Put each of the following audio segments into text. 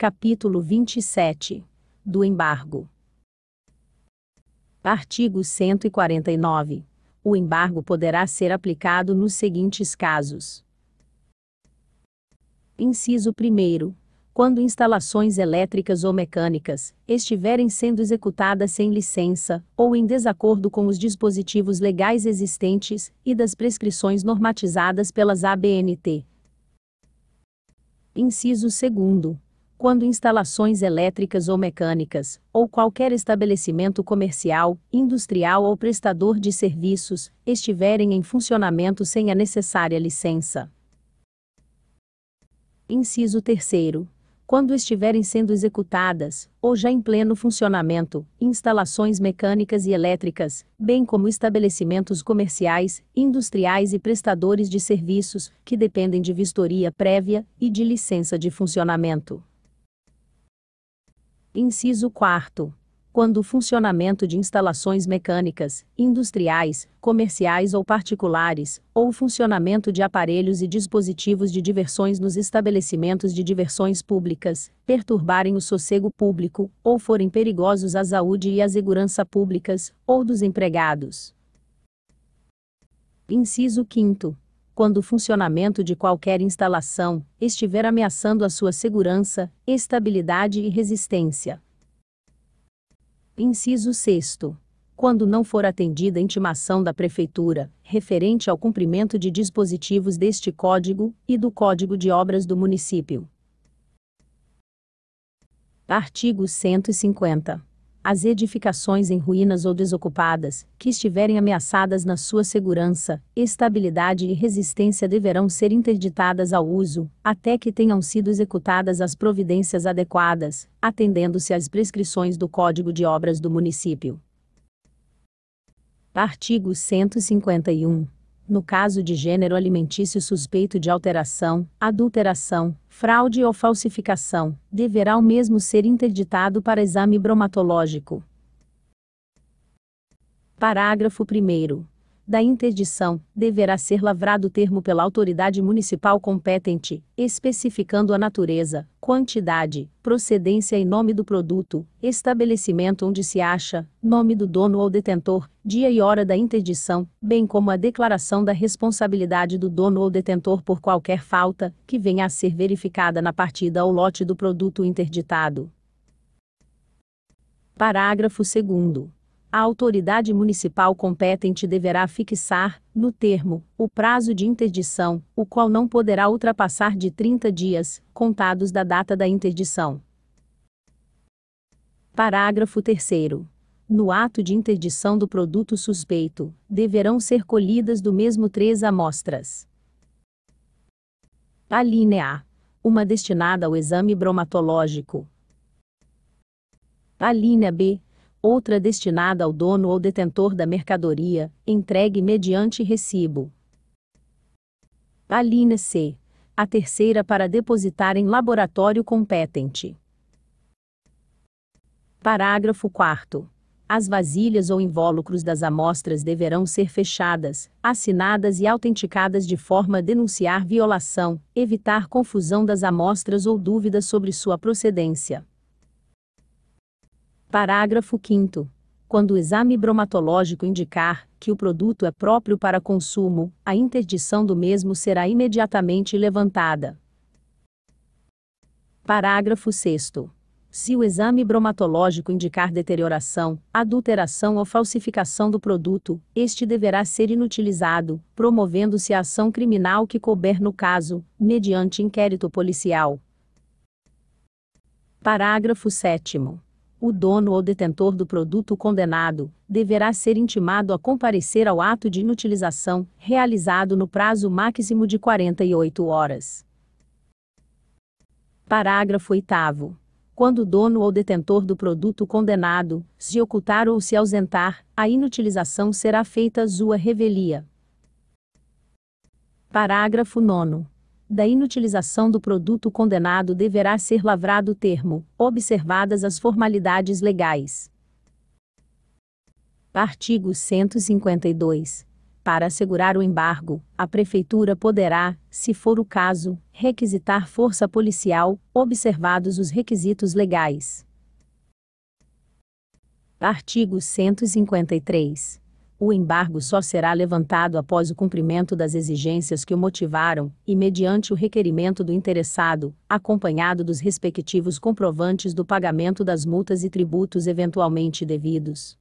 Capítulo 27 Do embargo. Artigo 149. O embargo poderá ser aplicado nos seguintes casos: Inciso 1. Quando instalações elétricas ou mecânicas estiverem sendo executadas sem licença ou em desacordo com os dispositivos legais existentes e das prescrições normatizadas pelas ABNT. Inciso 2 quando instalações elétricas ou mecânicas, ou qualquer estabelecimento comercial, industrial ou prestador de serviços, estiverem em funcionamento sem a necessária licença. Inciso 3. Quando estiverem sendo executadas, ou já em pleno funcionamento, instalações mecânicas e elétricas, bem como estabelecimentos comerciais, industriais e prestadores de serviços, que dependem de vistoria prévia e de licença de funcionamento. Inciso 4 quando o funcionamento de instalações mecânicas, industriais, comerciais ou particulares, ou o funcionamento de aparelhos e dispositivos de diversões nos estabelecimentos de diversões públicas, perturbarem o sossego público, ou forem perigosos à saúde e à segurança públicas, ou dos empregados. Inciso 5 quando o funcionamento de qualquer instalação estiver ameaçando a sua segurança, estabilidade e resistência. Inciso 6. Quando não for atendida a intimação da Prefeitura, referente ao cumprimento de dispositivos deste Código e do Código de Obras do Município. Artigo 150. As edificações em ruínas ou desocupadas, que estiverem ameaçadas na sua segurança, estabilidade e resistência deverão ser interditadas ao uso, até que tenham sido executadas as providências adequadas, atendendo-se às prescrições do Código de Obras do município. Artigo 151 no caso de gênero alimentício suspeito de alteração, adulteração, fraude ou falsificação, deverá o mesmo ser interditado para exame bromatológico. Parágrafo 1 da interdição, deverá ser lavrado termo pela autoridade municipal competente, especificando a natureza, quantidade, procedência e nome do produto, estabelecimento onde se acha, nome do dono ou detentor, dia e hora da interdição, bem como a declaração da responsabilidade do dono ou detentor por qualquer falta que venha a ser verificada na partida ou lote do produto interditado. Parágrafo 2 a autoridade municipal competente deverá fixar, no termo, o prazo de interdição, o qual não poderá ultrapassar de 30 dias, contados da data da interdição. Parágrafo 3. No ato de interdição do produto suspeito, deverão ser colhidas do mesmo três amostras. Alínea A. Uma destinada ao exame bromatológico. Alínea B outra destinada ao dono ou detentor da mercadoria, entregue mediante recibo. Alínea C. A terceira para depositar em laboratório competente. Parágrafo 4 as vasilhas ou invólucros das amostras deverão ser fechadas, assinadas e autenticadas de forma a denunciar violação, evitar confusão das amostras ou dúvidas sobre sua procedência. Parágrafo 5 quando o exame bromatológico indicar que o produto é próprio para consumo, a interdição do mesmo será imediatamente levantada. Parágrafo 6. Se o exame bromatológico indicar deterioração, adulteração ou falsificação do produto, este deverá ser inutilizado, promovendo-se a ação criminal que couber no caso, mediante inquérito policial. Parágrafo 7 o dono ou detentor do produto condenado deverá ser intimado a comparecer ao ato de inutilização, realizado no prazo máximo de 48 horas. Parágrafo 8. Quando o dono ou detentor do produto condenado se ocultar ou se ausentar, a inutilização será feita sua revelia. Parágrafo 9 da inutilização do produto condenado deverá ser lavrado o termo, observadas as formalidades legais. Artigo 152. Para assegurar o embargo, a Prefeitura poderá, se for o caso, requisitar força policial, observados os requisitos legais. Artigo 153 o embargo só será levantado após o cumprimento das exigências que o motivaram e mediante o requerimento do interessado, acompanhado dos respectivos comprovantes do pagamento das multas e tributos eventualmente devidos.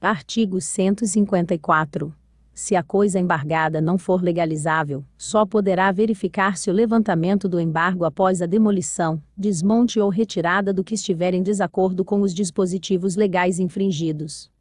Artigo 154 se a coisa embargada não for legalizável, só poderá verificar-se o levantamento do embargo após a demolição, desmonte ou retirada do que estiver em desacordo com os dispositivos legais infringidos.